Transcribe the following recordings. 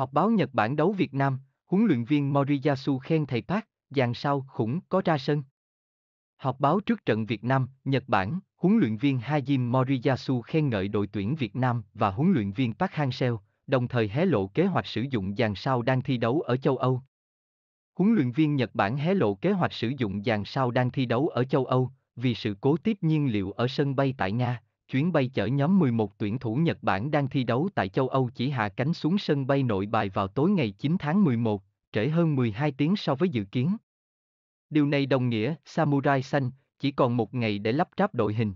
Họp báo Nhật Bản đấu Việt Nam, huấn luyện viên Moriyasu khen thầy Park, dàn sau khủng có ra sân. Họp báo trước trận Việt Nam, Nhật Bản, huấn luyện viên Hajim Moriyasu khen ngợi đội tuyển Việt Nam và huấn luyện viên Park Hang-seo, đồng thời hé lộ kế hoạch sử dụng dàn sao đang thi đấu ở châu Âu. Huấn luyện viên Nhật Bản hé lộ kế hoạch sử dụng dàn sao đang thi đấu ở châu Âu vì sự cố tiếp nhiên liệu ở sân bay tại Nga, chuyến bay chở nhóm 11 tuyển thủ Nhật Bản đang thi đấu tại châu Âu chỉ hạ cánh xuống sân bay nội bài vào tối ngày 9 tháng 11, trễ hơn 12 tiếng so với dự kiến. Điều này đồng nghĩa Samurai Xanh chỉ còn một ngày để lắp ráp đội hình.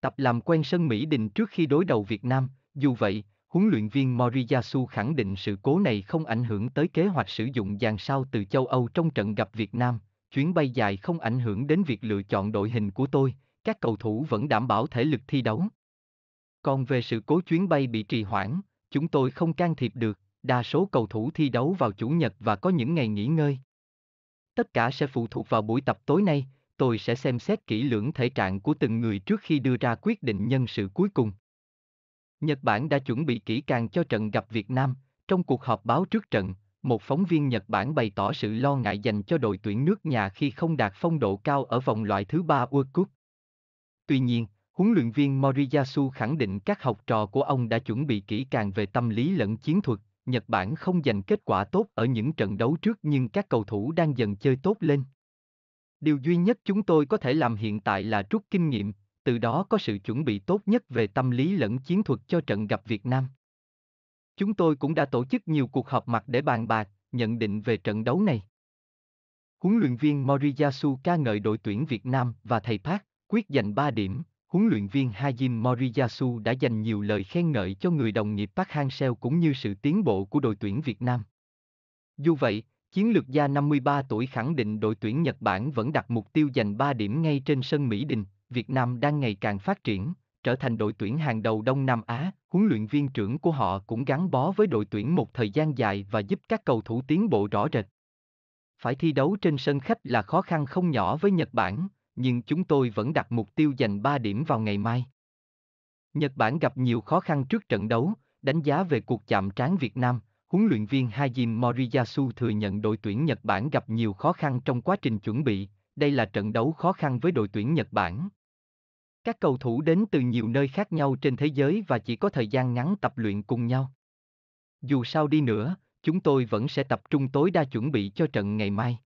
Tập làm quen sân Mỹ Đình trước khi đối đầu Việt Nam, dù vậy, huấn luyện viên Moriyasu khẳng định sự cố này không ảnh hưởng tới kế hoạch sử dụng dàn sao từ châu Âu trong trận gặp Việt Nam. Chuyến bay dài không ảnh hưởng đến việc lựa chọn đội hình của tôi, các cầu thủ vẫn đảm bảo thể lực thi đấu. Còn về sự cố chuyến bay bị trì hoãn, chúng tôi không can thiệp được, đa số cầu thủ thi đấu vào chủ nhật và có những ngày nghỉ ngơi. Tất cả sẽ phụ thuộc vào buổi tập tối nay, tôi sẽ xem xét kỹ lưỡng thể trạng của từng người trước khi đưa ra quyết định nhân sự cuối cùng. Nhật Bản đã chuẩn bị kỹ càng cho trận gặp Việt Nam, trong cuộc họp báo trước trận, một phóng viên Nhật Bản bày tỏ sự lo ngại dành cho đội tuyển nước nhà khi không đạt phong độ cao ở vòng loại thứ ba World Cup. Tuy nhiên, huấn luyện viên Moriyasu khẳng định các học trò của ông đã chuẩn bị kỹ càng về tâm lý lẫn chiến thuật, Nhật Bản không giành kết quả tốt ở những trận đấu trước nhưng các cầu thủ đang dần chơi tốt lên. Điều duy nhất chúng tôi có thể làm hiện tại là rút kinh nghiệm, từ đó có sự chuẩn bị tốt nhất về tâm lý lẫn chiến thuật cho trận gặp Việt Nam. Chúng tôi cũng đã tổ chức nhiều cuộc họp mặt để bàn bạc, nhận định về trận đấu này. Huấn luyện viên Moriyasu ca ngợi đội tuyển Việt Nam và thầy Park, Quyết giành 3 điểm, huấn luyện viên Hajim Moriyasu đã dành nhiều lời khen ngợi cho người đồng nghiệp Park Hang-seo cũng như sự tiến bộ của đội tuyển Việt Nam. Dù vậy, chiến lược gia 53 tuổi khẳng định đội tuyển Nhật Bản vẫn đặt mục tiêu giành 3 điểm ngay trên sân Mỹ Đình, Việt Nam đang ngày càng phát triển, trở thành đội tuyển hàng đầu Đông Nam Á, huấn luyện viên trưởng của họ cũng gắn bó với đội tuyển một thời gian dài và giúp các cầu thủ tiến bộ rõ rệt. Phải thi đấu trên sân khách là khó khăn không nhỏ với Nhật Bản, nhưng chúng tôi vẫn đặt mục tiêu giành 3 điểm vào ngày mai. Nhật Bản gặp nhiều khó khăn trước trận đấu, đánh giá về cuộc chạm trán Việt Nam, huấn luyện viên Hajim Moriyasu thừa nhận đội tuyển Nhật Bản gặp nhiều khó khăn trong quá trình chuẩn bị, đây là trận đấu khó khăn với đội tuyển Nhật Bản. Các cầu thủ đến từ nhiều nơi khác nhau trên thế giới và chỉ có thời gian ngắn tập luyện cùng nhau. Dù sao đi nữa, chúng tôi vẫn sẽ tập trung tối đa chuẩn bị cho trận ngày mai.